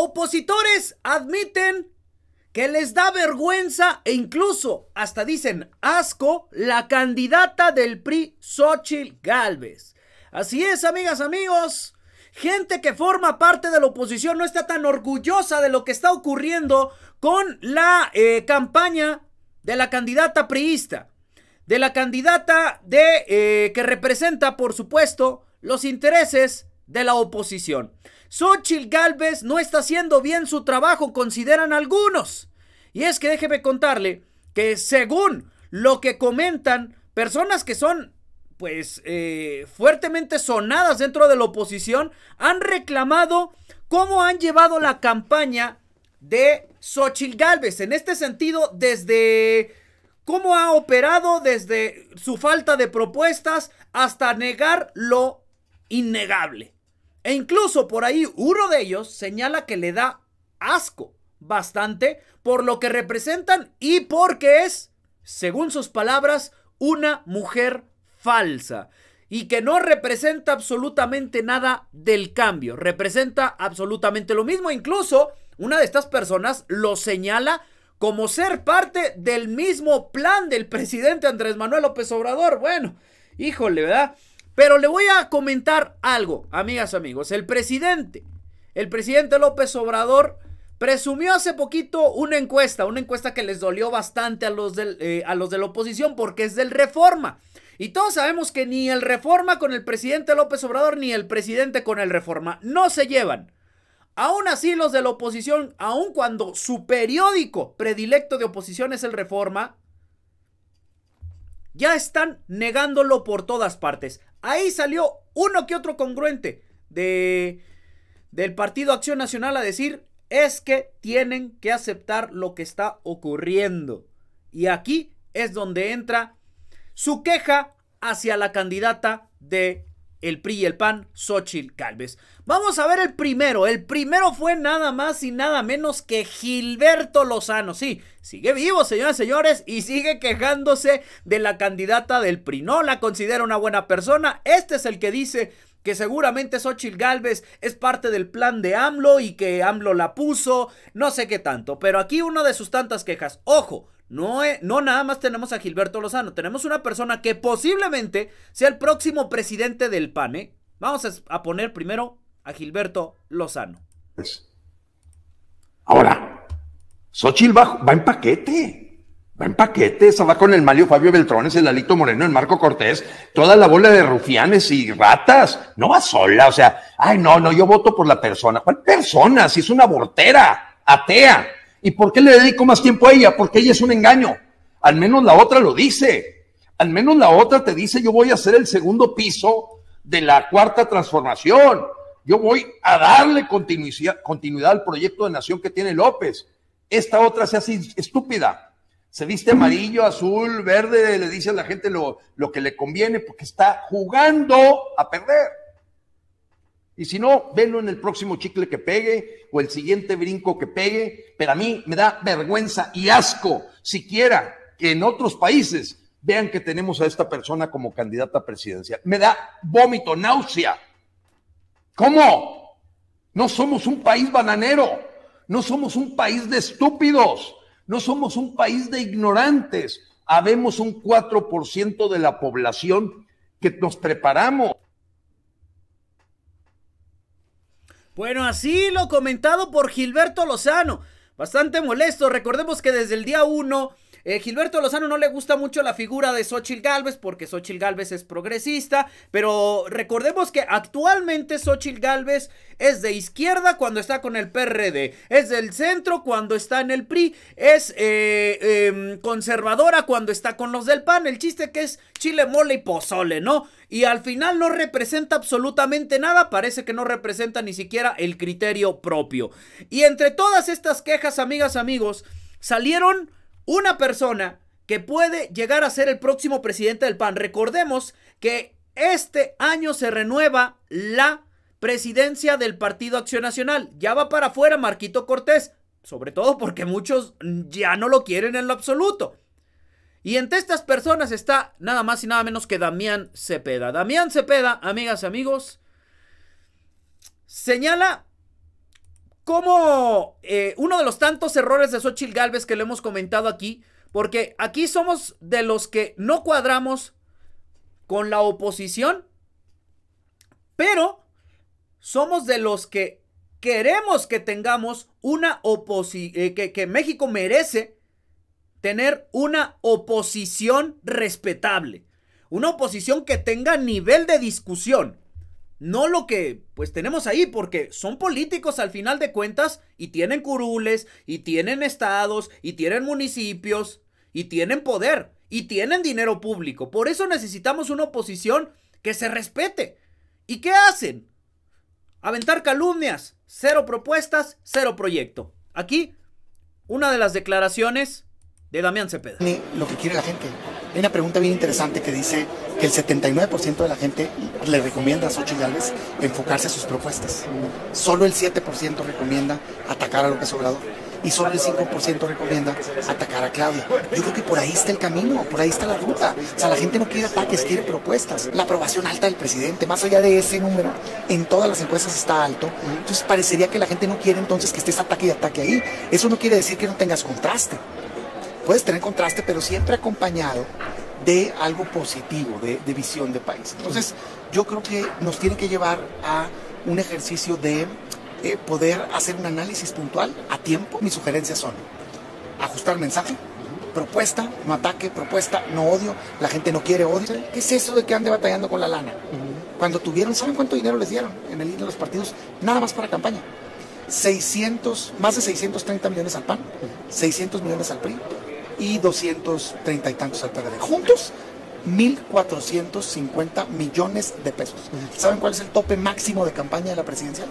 Opositores admiten que les da vergüenza e incluso hasta dicen asco la candidata del PRI, Xochitl Galvez. Así es, amigas, amigos. Gente que forma parte de la oposición no está tan orgullosa de lo que está ocurriendo con la eh, campaña de la candidata priista, de la candidata de eh, que representa, por supuesto, los intereses de la oposición. Xochitl Galvez no está haciendo bien su trabajo, consideran algunos. Y es que déjeme contarle que según lo que comentan personas que son pues eh, fuertemente sonadas dentro de la oposición, han reclamado cómo han llevado la campaña de Xochitl Galvez. En este sentido, desde cómo ha operado, desde su falta de propuestas hasta negar lo innegable. E incluso por ahí uno de ellos señala que le da asco bastante por lo que representan y porque es, según sus palabras, una mujer falsa y que no representa absolutamente nada del cambio, representa absolutamente lo mismo, incluso una de estas personas lo señala como ser parte del mismo plan del presidente Andrés Manuel López Obrador. Bueno, híjole, ¿verdad? Pero le voy a comentar algo, amigas, amigos. El presidente, el presidente López Obrador, presumió hace poquito una encuesta, una encuesta que les dolió bastante a los, eh, a los de la oposición porque es del Reforma. Y todos sabemos que ni el Reforma con el presidente López Obrador ni el presidente con el Reforma no se llevan. Aún así, los de la oposición, aun cuando su periódico predilecto de oposición es el Reforma, ya están negándolo por todas partes. Ahí salió uno que otro congruente de, del Partido Acción Nacional a decir es que tienen que aceptar lo que está ocurriendo. Y aquí es donde entra su queja hacia la candidata de el PRI y el PAN, Xochitl Calves. Vamos a ver el primero. El primero fue nada más y nada menos que Gilberto Lozano. Sí, sigue vivo, señoras y señores, y sigue quejándose de la candidata del PRI. No la considera una buena persona. Este es el que dice que seguramente Xochitl Galvez es parte del plan de AMLO y que AMLO la puso, no sé qué tanto, pero aquí una de sus tantas quejas, ojo, no, e, no, nada más tenemos a Gilberto Lozano, tenemos una persona que posiblemente sea el próximo presidente del PAN. ¿eh? Vamos a, poner primero a Gilberto Lozano. Pues, ahora, Xochitl va en paquete. Va en paquete, va con el malio Fabio Beltrones, el Alito Moreno, el Marco Cortés, toda la bola de rufianes y ratas. No va sola, o sea, ay, no, no, yo voto por la persona. ¿Cuál persona? Si es una bortera, atea. ¿Y por qué le dedico más tiempo a ella? Porque ella es un engaño. Al menos la otra lo dice. Al menos la otra te dice, yo voy a hacer el segundo piso de la cuarta transformación. Yo voy a darle continuidad, continuidad al proyecto de nación que tiene López. Esta otra se hace estúpida se viste amarillo, azul, verde, le dice a la gente lo, lo que le conviene porque está jugando a perder. Y si no, venlo en el próximo chicle que pegue o el siguiente brinco que pegue. Pero a mí me da vergüenza y asco siquiera que en otros países vean que tenemos a esta persona como candidata a presidencia. Me da vómito, náusea. ¿Cómo? No somos un país bananero. No somos un país de estúpidos. No somos un país de ignorantes. Habemos un 4% de la población que nos preparamos. Bueno, así lo comentado por Gilberto Lozano. Bastante molesto. Recordemos que desde el día 1... Eh, Gilberto Lozano no le gusta mucho la figura de Xochitl Galvez porque Xochitl Galvez es progresista, pero recordemos que actualmente Xochitl Galvez es de izquierda cuando está con el PRD, es del centro cuando está en el PRI, es eh, em, conservadora cuando está con los del PAN. El chiste que es chile, mole y pozole, ¿no? y al final no representa absolutamente nada, parece que no representa ni siquiera el criterio propio. Y entre todas estas quejas, amigas, amigos, salieron una persona que puede llegar a ser el próximo presidente del PAN. Recordemos que este año se renueva la presidencia del Partido Acción Nacional. Ya va para afuera Marquito Cortés, sobre todo porque muchos ya no lo quieren en lo absoluto. Y entre estas personas está nada más y nada menos que Damián Cepeda. Damián Cepeda, amigas y amigos, señala como eh, uno de los tantos errores de Xochitl Galvez que lo hemos comentado aquí, porque aquí somos de los que no cuadramos con la oposición, pero somos de los que queremos que tengamos una oposición, eh, que México merece tener una oposición respetable, una oposición que tenga nivel de discusión, no lo que pues tenemos ahí, porque son políticos al final de cuentas y tienen curules, y tienen estados, y tienen municipios, y tienen poder, y tienen dinero público. Por eso necesitamos una oposición que se respete. ¿Y qué hacen? Aventar calumnias, cero propuestas, cero proyecto. Aquí, una de las declaraciones de Damián Cepeda. Lo que quiere la gente. Hay una pregunta bien interesante que dice que el 79% de la gente le recomienda a Xochitl Gálvez enfocarse a sus propuestas. Solo el 7% recomienda atacar a López Obrador y solo el 5% recomienda atacar a Claudia. Yo creo que por ahí está el camino, por ahí está la ruta. O sea, la gente no quiere ataques, quiere propuestas. La aprobación alta del presidente, más allá de ese número, en todas las encuestas está alto. Entonces parecería que la gente no quiere entonces que estés ataque y ataque ahí. Eso no quiere decir que no tengas contraste puedes tener contraste, pero siempre acompañado de algo positivo, de, visión de país. Entonces, yo creo que nos tiene que llevar a un ejercicio de eh, poder hacer un análisis puntual a tiempo. Mis sugerencias son ajustar mensaje, propuesta, no ataque, propuesta, no odio, la gente no quiere odio. ¿Qué es eso de que ande batallando con la lana? Cuando tuvieron, ¿saben cuánto dinero les dieron en el INE de los partidos? Nada más para campaña. 600, más de 630 millones al PAN, 600 millones al PRI, y 230 y tantos al perder. Juntos, 1.450 millones de pesos. ¿Saben cuál es el tope máximo de campaña de la presidencial?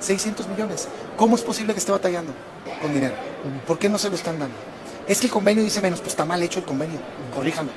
600 millones. ¿Cómo es posible que esté batallando con dinero? ¿Por qué no se lo están dando? Es que el convenio dice menos, pues está mal hecho el convenio. Corríjame.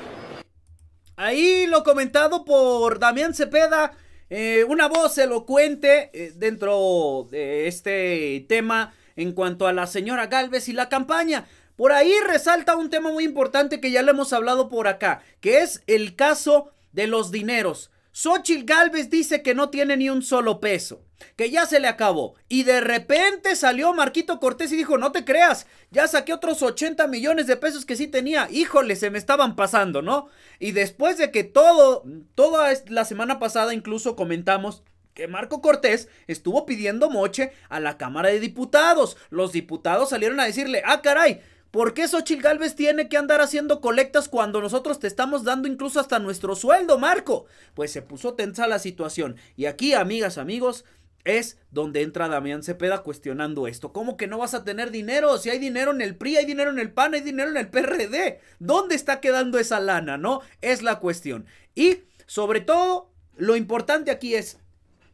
Ahí lo comentado por Damián Cepeda, eh, una voz elocuente eh, dentro de este tema en cuanto a la señora Galvez y la campaña. Por ahí resalta un tema muy importante que ya le hemos hablado por acá, que es el caso de los dineros. Xochitl Galvez dice que no tiene ni un solo peso, que ya se le acabó. Y de repente salió Marquito Cortés y dijo, no te creas, ya saqué otros 80 millones de pesos que sí tenía. Híjole, se me estaban pasando, ¿no? Y después de que todo, toda la semana pasada incluso comentamos que Marco Cortés estuvo pidiendo moche a la Cámara de Diputados. Los diputados salieron a decirle, ah, caray, ¿Por qué Xochitl Galvez tiene que andar haciendo colectas cuando nosotros te estamos dando incluso hasta nuestro sueldo, Marco? Pues se puso tensa la situación. Y aquí, amigas, amigos, es donde entra Damián Cepeda cuestionando esto. ¿Cómo que no vas a tener dinero? Si hay dinero en el PRI, hay dinero en el PAN, hay dinero en el PRD. ¿Dónde está quedando esa lana, no? Es la cuestión. Y sobre todo, lo importante aquí es,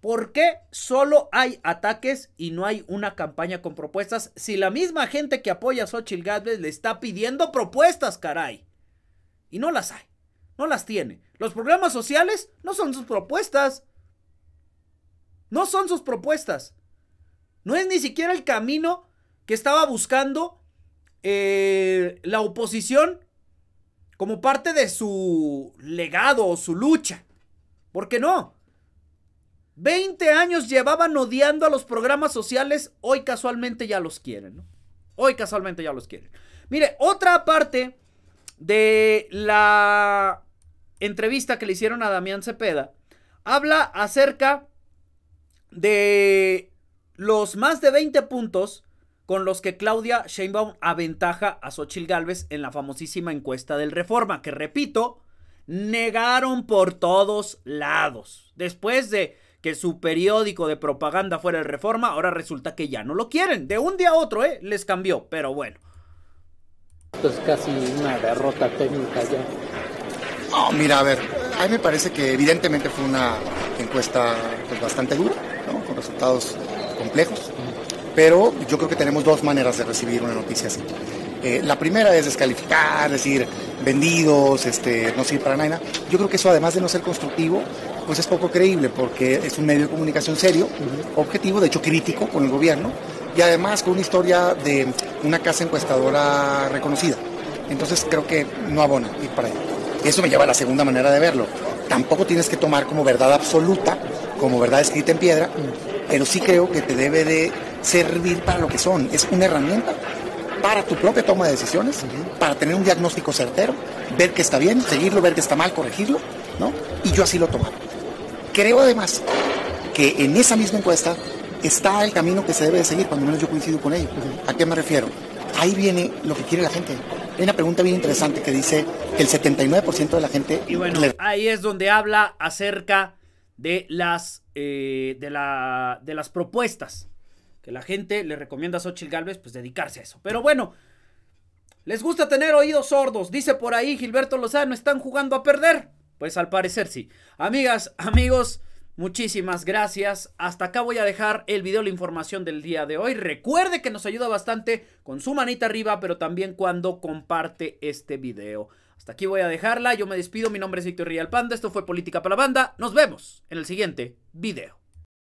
¿Por qué solo hay ataques y no hay una campaña con propuestas si la misma gente que apoya a Xochitl le está pidiendo propuestas, caray? Y no las hay, no las tiene. Los programas sociales no son sus propuestas. No son sus propuestas. No es ni siquiera el camino que estaba buscando eh, la oposición como parte de su legado o su lucha. ¿Por qué no? 20 años llevaban odiando a los programas sociales, hoy casualmente ya los quieren, ¿no? Hoy casualmente ya los quieren. Mire, otra parte de la entrevista que le hicieron a Damián Cepeda, habla acerca de los más de 20 puntos con los que Claudia Sheinbaum aventaja a Xochitl Gálvez en la famosísima encuesta del Reforma, que repito, negaron por todos lados. Después de que su periódico de propaganda fuera el Reforma, ahora resulta que ya no lo quieren. De un día a otro, ¿eh? Les cambió, pero bueno. Esto es casi una derrota técnica ya. mira, a ver, a mí me parece que evidentemente fue una encuesta pues, bastante dura, con resultados complejos, pero yo creo que tenemos dos maneras de recibir una noticia así. Eh, la primera es descalificar, decir vendidos, este, no sirve para nada. Yo creo que eso, además de no ser constructivo, pues es poco creíble porque es un medio de comunicación serio, objetivo, de hecho crítico con el gobierno y además con una historia de una casa encuestadora reconocida. Entonces creo que no abona ir para ahí Y eso me lleva a la segunda manera de verlo. Tampoco tienes que tomar como verdad absoluta, como verdad escrita en piedra, pero sí creo que te debe de servir para lo que son. Es una herramienta para tu propia toma de decisiones, para tener un diagnóstico certero, ver que está bien, seguirlo, ver que está mal, corregirlo, ¿no? Y yo así lo tomo Creo además que en esa misma encuesta está el camino que se debe de seguir, cuando menos yo coincido con ello. ¿A qué me refiero? Ahí viene lo que quiere la gente. Hay una pregunta bien interesante que dice que el 79% de la gente... Y bueno, ahí es donde habla acerca de las, eh, de, la, de las propuestas que la gente le recomienda a Xochitl Galvez, pues dedicarse a eso. Pero bueno, les gusta tener oídos sordos. Dice por ahí Gilberto Lozano, están jugando a perder. Pues al parecer sí. Amigas, amigos, muchísimas gracias. Hasta acá voy a dejar el video, la información del día de hoy. Recuerde que nos ayuda bastante con su manita arriba, pero también cuando comparte este video. Hasta aquí voy a dejarla. Yo me despido. Mi nombre es Víctor Rial Esto fue Política para la Banda. Nos vemos en el siguiente video.